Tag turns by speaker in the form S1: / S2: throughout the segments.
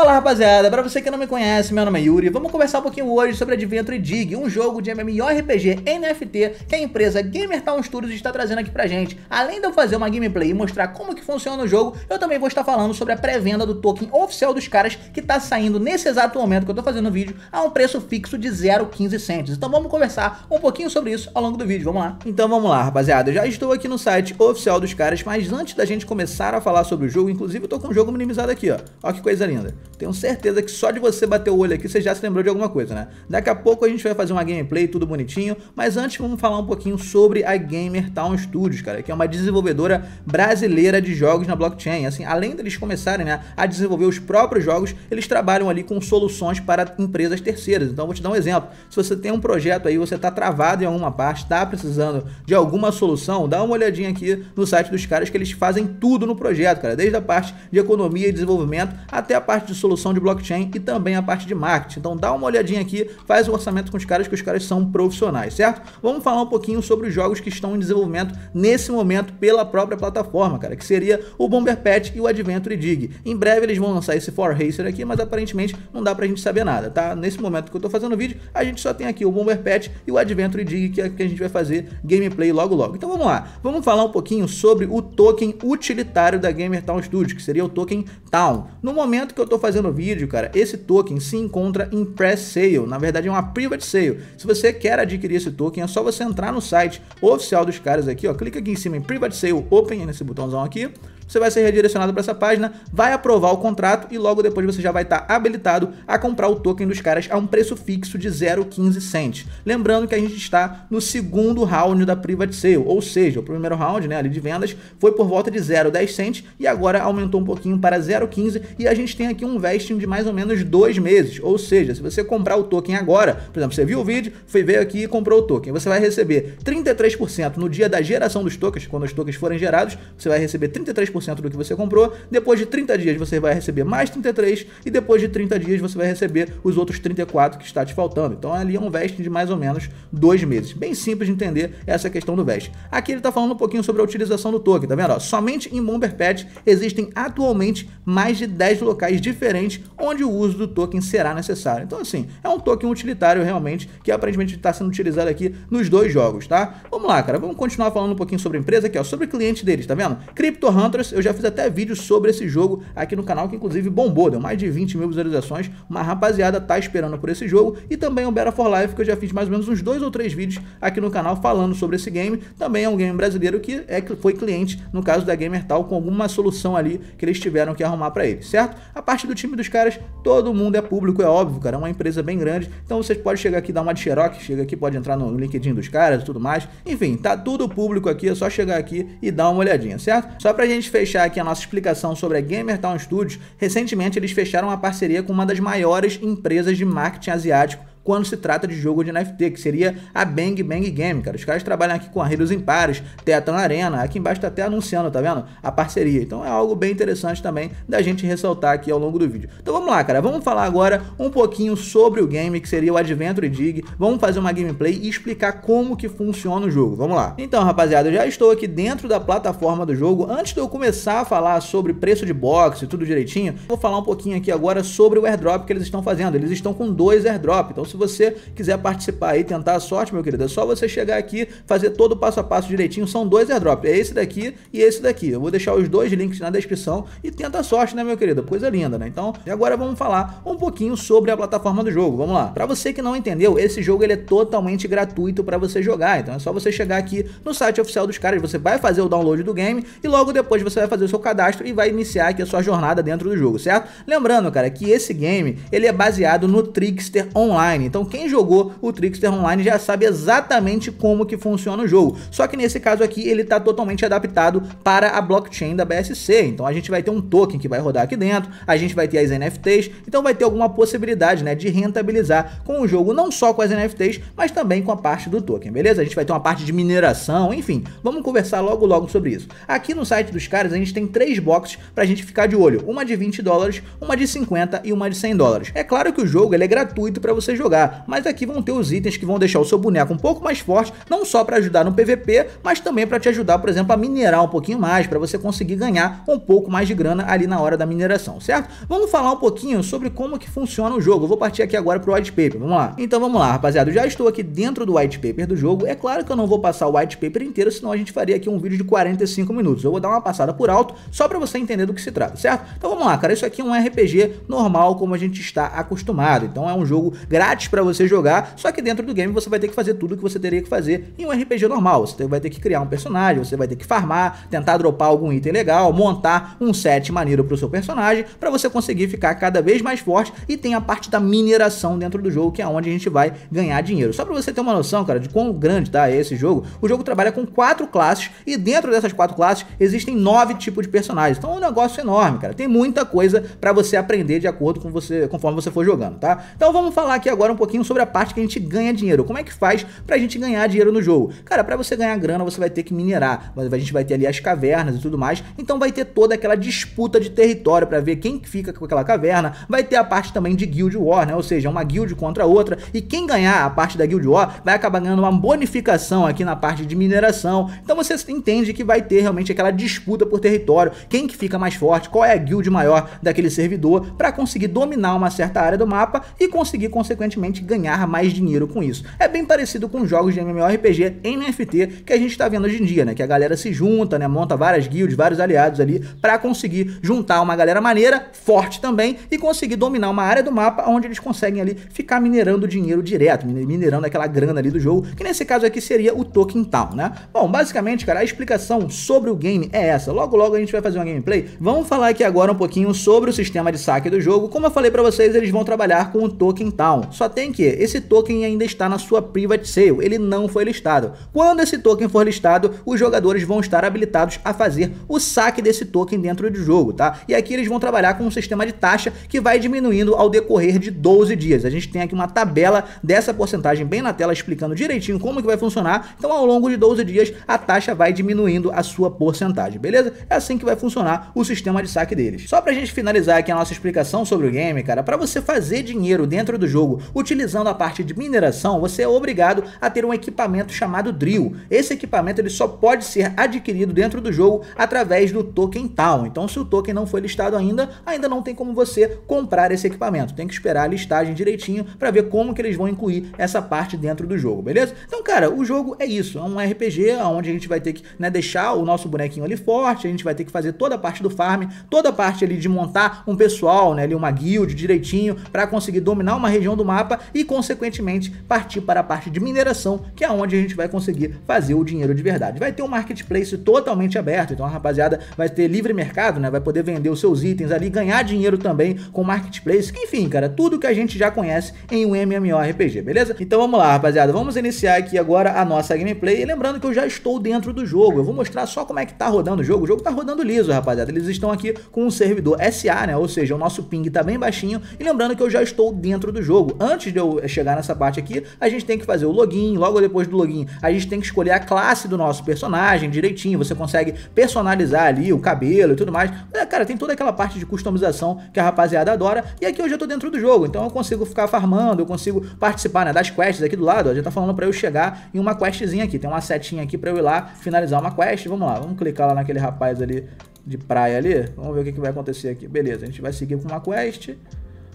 S1: Fala rapaziada, pra você que não me conhece, meu nome é Yuri Vamos conversar um pouquinho hoje sobre Adventure Dig Um jogo de MMORPG NFT que a empresa Gamertown Studios está trazendo aqui pra gente Além de eu fazer uma gameplay e mostrar como que funciona o jogo Eu também vou estar falando sobre a pré-venda do token oficial dos caras Que tá saindo nesse exato momento que eu tô fazendo o vídeo A um preço fixo de 0,15 centos Então vamos conversar um pouquinho sobre isso ao longo do vídeo, vamos lá Então vamos lá rapaziada, eu já estou aqui no site oficial dos caras Mas antes da gente começar a falar sobre o jogo Inclusive eu tô com o jogo minimizado aqui, ó Olha que coisa linda tenho certeza que só de você bater o olho aqui você já se lembrou de alguma coisa, né? Daqui a pouco a gente vai fazer uma gameplay, tudo bonitinho, mas antes vamos falar um pouquinho sobre a Gamertown Town Studios, cara, que é uma desenvolvedora brasileira de jogos na blockchain. Assim, além deles começarem né, a desenvolver os próprios jogos, eles trabalham ali com soluções para empresas terceiras. Então vou te dar um exemplo. Se você tem um projeto aí, você está travado em alguma parte, está precisando de alguma solução, dá uma olhadinha aqui no site dos caras que eles fazem tudo no projeto, cara, desde a parte de economia e desenvolvimento até a parte de solução de blockchain e também a parte de marketing. Então dá uma olhadinha aqui, faz o um orçamento com os caras, que os caras são profissionais, certo? Vamos falar um pouquinho sobre os jogos que estão em desenvolvimento nesse momento pela própria plataforma, cara, que seria o Bomber Pet e o Adventure Dig. Em breve eles vão lançar esse For Racer aqui, mas aparentemente não dá pra gente saber nada, tá? Nesse momento que eu tô fazendo o vídeo, a gente só tem aqui o Bomber Pet e o Adventure Dig, que é que a gente vai fazer gameplay logo logo. Então vamos lá, vamos falar um pouquinho sobre o token utilitário da Gamertown Studios, que seria o token Town. No momento que eu tô fazendo fazendo vídeo, cara, esse token se encontra em Press sale na verdade é uma private sale. Se você quer adquirir esse token, é só você entrar no site oficial dos caras aqui, ó, clica aqui em cima em private sale open, nesse botãozão aqui, você vai ser redirecionado para essa página, vai aprovar o contrato e logo depois você já vai estar tá habilitado a comprar o token dos caras a um preço fixo de 0,15 cents. Lembrando que a gente está no segundo round da Private Sale, ou seja, o primeiro round né, ali de vendas foi por volta de 0,10 cents e agora aumentou um pouquinho para 0,15 e a gente tem aqui um vesting de mais ou menos dois meses, ou seja, se você comprar o token agora, por exemplo, você viu o vídeo, foi veio aqui e comprou o token, você vai receber 33% no dia da geração dos tokens, quando os tokens forem gerados, você vai receber 33% 33% do que você comprou. Depois de 30 dias você vai receber mais 33 e depois de 30 dias você vai receber os outros 34 que está te faltando. Então ali é um vesting de mais ou menos dois meses. Bem simples de entender essa questão do vesting. Aqui ele está falando um pouquinho sobre a utilização do token, tá vendo? Ó, somente em Bomber Patch existem atualmente mais de 10 locais diferentes onde o uso do token será necessário. Então assim, é um token utilitário realmente que aparentemente está sendo utilizado aqui nos dois jogos, tá? Vamos lá, cara, vamos continuar falando um pouquinho sobre a empresa aqui, ó, sobre o cliente deles, tá vendo? Crypto Hunters eu já fiz até vídeo sobre esse jogo aqui no canal, que inclusive bombou, deu mais de 20 mil visualizações, uma rapaziada tá esperando por esse jogo, e também o Battle for Life, que eu já fiz mais ou menos uns dois ou três vídeos aqui no canal falando sobre esse game, também é um game brasileiro que é, foi cliente, no caso da Gamertal, com alguma solução ali que eles tiveram que arrumar para ele, certo? A parte do time dos caras, todo mundo é público, é óbvio, cara, é uma empresa bem grande, então vocês podem chegar aqui e dar uma de xerox, chega aqui, pode entrar no LinkedIn dos caras e tudo mais, enfim, tá tudo público aqui, é só chegar aqui e dar uma olhadinha, certo? Só pra gente fechar fechar aqui a nossa explicação sobre a Gamertown Studios, recentemente eles fecharam uma parceria com uma das maiores empresas de marketing asiático quando se trata de jogo de NFT, que seria a Bang Bang Game, cara. Os caras trabalham aqui com Arreios Impares, Tetan na Arena, aqui embaixo tá até anunciando, tá vendo? A parceria. Então é algo bem interessante também da gente ressaltar aqui ao longo do vídeo. Então vamos lá, cara. Vamos falar agora um pouquinho sobre o game, que seria o Adventure Dig. Vamos fazer uma gameplay e explicar como que funciona o jogo. Vamos lá. Então, rapaziada, eu já estou aqui dentro da plataforma do jogo. Antes de eu começar a falar sobre preço de box e tudo direitinho, vou falar um pouquinho aqui agora sobre o airdrop que eles estão fazendo. Eles estão com dois airdrop. Então, se você quiser participar e tentar a sorte, meu querido, é só você chegar aqui, fazer todo o passo a passo direitinho. São dois airdrops, é esse daqui e esse daqui. Eu vou deixar os dois links na descrição e tenta a sorte, né, meu querido? Coisa linda, né? Então, agora vamos falar um pouquinho sobre a plataforma do jogo. Vamos lá. Para você que não entendeu, esse jogo ele é totalmente gratuito para você jogar. Então é só você chegar aqui no site oficial dos caras, você vai fazer o download do game e logo depois você vai fazer o seu cadastro e vai iniciar aqui a sua jornada dentro do jogo, certo? Lembrando, cara, que esse game ele é baseado no Trickster Online. Online. Então quem jogou o Trickster Online já sabe exatamente como que funciona o jogo. Só que nesse caso aqui ele está totalmente adaptado para a blockchain da BSC. Então a gente vai ter um token que vai rodar aqui dentro, a gente vai ter as NFTs, então vai ter alguma possibilidade né, de rentabilizar com o jogo, não só com as NFTs, mas também com a parte do token, beleza? A gente vai ter uma parte de mineração, enfim, vamos conversar logo logo sobre isso. Aqui no site dos caras a gente tem três boxes para a gente ficar de olho, uma de 20 dólares, uma de 50 e uma de 100 dólares. É claro que o jogo ele é gratuito para você jogar, jogar. Mas aqui vão ter os itens que vão deixar o seu boneco um pouco mais forte, não só para ajudar no PVP, mas também para te ajudar, por exemplo, a minerar um pouquinho mais, para você conseguir ganhar um pouco mais de grana ali na hora da mineração, certo? Vamos falar um pouquinho sobre como que funciona o jogo. Eu vou partir aqui agora o white paper, vamos lá. Então vamos lá, rapaziada, eu já estou aqui dentro do white paper do jogo. É claro que eu não vou passar o white paper inteiro, senão a gente faria aqui um vídeo de 45 minutos. Eu vou dar uma passada por alto, só para você entender do que se trata, certo? Então vamos lá, cara, isso aqui é um RPG normal, como a gente está acostumado. Então é um jogo grátis grátis para você jogar, só que dentro do game você vai ter que fazer tudo o que você teria que fazer em um RPG normal. Você vai ter que criar um personagem, você vai ter que farmar, tentar dropar algum item legal, montar um set maneiro pro seu personagem, para você conseguir ficar cada vez mais forte e tem a parte da mineração dentro do jogo, que é onde a gente vai ganhar dinheiro. Só para você ter uma noção, cara, de quão grande tá é esse jogo, o jogo trabalha com quatro classes e dentro dessas quatro classes existem nove tipos de personagens. Então é um negócio enorme, cara. Tem muita coisa para você aprender de acordo com você, conforme você for jogando, tá? Então vamos falar aqui agora agora um pouquinho sobre a parte que a gente ganha dinheiro. Como é que faz pra gente ganhar dinheiro no jogo? Cara, pra você ganhar grana, você vai ter que minerar. A gente vai ter ali as cavernas e tudo mais. Então vai ter toda aquela disputa de território pra ver quem fica com aquela caverna. Vai ter a parte também de Guild War, né? Ou seja, uma guild contra a outra. E quem ganhar a parte da Guild War vai acabar ganhando uma bonificação aqui na parte de mineração. Então você entende que vai ter realmente aquela disputa por território. Quem que fica mais forte? Qual é a guild maior daquele servidor? Pra conseguir dominar uma certa área do mapa e conseguir, consequentemente, ganhar mais dinheiro com isso. É bem parecido com jogos de MMORPG NFT que a gente está vendo hoje em dia, né? Que a galera se junta, né? Monta várias guilds, vários aliados ali para conseguir juntar uma galera maneira, forte também e conseguir dominar uma área do mapa onde eles conseguem ali ficar minerando dinheiro direto, minerando aquela grana ali do jogo, que nesse caso aqui seria o Token Town, né? Bom, basicamente, cara, a explicação sobre o game é essa. Logo, logo a gente vai fazer uma gameplay. Vamos falar aqui agora um pouquinho sobre o sistema de saque do jogo. Como eu falei para vocês, eles vão trabalhar com o Token Town. Só tem que esse token ainda está na sua private sale, ele não foi listado. Quando esse token for listado, os jogadores vão estar habilitados a fazer o saque desse token dentro do jogo, tá? E aqui eles vão trabalhar com um sistema de taxa que vai diminuindo ao decorrer de 12 dias. A gente tem aqui uma tabela dessa porcentagem bem na tela explicando direitinho como que vai funcionar. Então, ao longo de 12 dias, a taxa vai diminuindo a sua porcentagem, beleza? É assim que vai funcionar o sistema de saque deles. Só pra gente finalizar aqui a nossa explicação sobre o game, cara, para você fazer dinheiro dentro do jogo Utilizando a parte de mineração, você é obrigado a ter um equipamento chamado Drill. Esse equipamento ele só pode ser adquirido dentro do jogo através do token tal. Então, se o token não foi listado ainda, ainda não tem como você comprar esse equipamento. Tem que esperar a listagem direitinho para ver como que eles vão incluir essa parte dentro do jogo, beleza? Então, cara, o jogo é isso, é um RPG onde a gente vai ter que né, deixar o nosso bonequinho ali forte, a gente vai ter que fazer toda a parte do farm, toda a parte ali de montar um pessoal, né, ali uma guild direitinho para conseguir dominar uma região do mapa e, consequentemente, partir para a parte de mineração, que é onde a gente vai conseguir fazer o dinheiro de verdade. Vai ter um marketplace totalmente aberto, então a rapaziada vai ter livre mercado, né? Vai poder vender os seus itens ali, ganhar dinheiro também com marketplace. Enfim, cara, tudo que a gente já conhece em um MMORPG, beleza? Então vamos lá, rapaziada, vamos iniciar aqui agora a nossa gameplay. E lembrando que eu já estou dentro do jogo, eu vou mostrar só como é que tá rodando o jogo. O jogo tá rodando liso, rapaziada. Eles estão aqui com um servidor SA, né? Ou seja, o nosso ping tá bem baixinho. E lembrando que eu já estou dentro do jogo antes de eu chegar nessa parte aqui, a gente tem que fazer o login, logo depois do login, a gente tem que escolher a classe do nosso personagem direitinho, você consegue personalizar ali o cabelo e tudo mais. É, cara, tem toda aquela parte de customização que a rapaziada adora, e aqui eu já tô dentro do jogo, então eu consigo ficar farmando, eu consigo participar né, das quests aqui do lado, ó, já tá falando pra eu chegar em uma questzinha aqui, tem uma setinha aqui pra eu ir lá finalizar uma quest, vamos lá, vamos clicar lá naquele rapaz ali de praia ali, vamos ver o que, que vai acontecer aqui, beleza, a gente vai seguir com uma quest...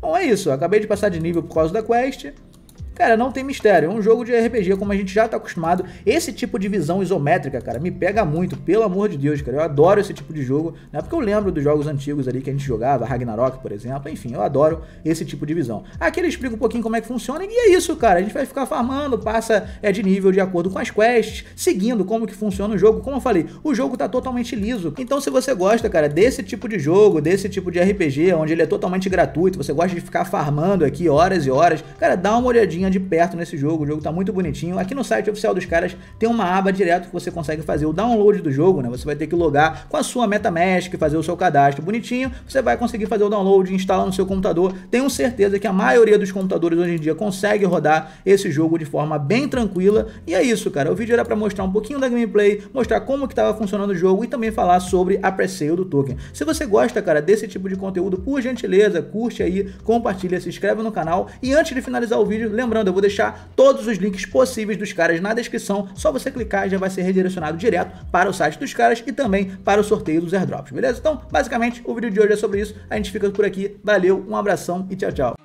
S1: Bom, então é isso. acabei de passar de nível por causa da quest. Cara, não tem mistério. É um jogo de RPG, como a gente já tá acostumado. Esse tipo de visão isométrica, cara, me pega muito, pelo amor de Deus, cara. Eu adoro esse tipo de jogo, né? Porque eu lembro dos jogos antigos ali que a gente jogava, Ragnarok, por exemplo. Enfim, eu adoro esse tipo de visão. Aqui ele explica um pouquinho como é que funciona e é isso, cara. A gente vai ficar farmando, passa é, de nível de acordo com as quests, seguindo como que funciona o jogo. Como eu falei, o jogo tá totalmente liso. Então, se você gosta, cara, desse tipo de jogo, desse tipo de RPG, onde ele é totalmente gratuito, você gosta de ficar farmando aqui horas e horas, cara, dá uma olhadinha acompanha de perto nesse jogo. O jogo tá muito bonitinho. Aqui no site oficial dos caras tem uma aba direto que você consegue fazer o download do jogo, né? Você vai ter que logar com a sua MetaMask, fazer o seu cadastro bonitinho. Você vai conseguir fazer o download, instalar no seu computador. Tenho certeza que a maioria dos computadores hoje em dia consegue rodar esse jogo de forma bem tranquila. E é isso, cara. O vídeo era para mostrar um pouquinho da gameplay, mostrar como que tava funcionando o jogo e também falar sobre a pre-sale do token. Se você gosta, cara, desse tipo de conteúdo, por gentileza, curte aí, compartilha, se inscreve no canal. E antes de finalizar o vídeo, lembrando eu vou deixar todos os links possíveis dos caras na descrição, só você clicar e já vai ser redirecionado direto para o site dos caras e também para o sorteio dos airdrops, beleza? Então, basicamente, o vídeo de hoje é sobre isso, a gente fica por aqui, valeu, um abração e tchau, tchau.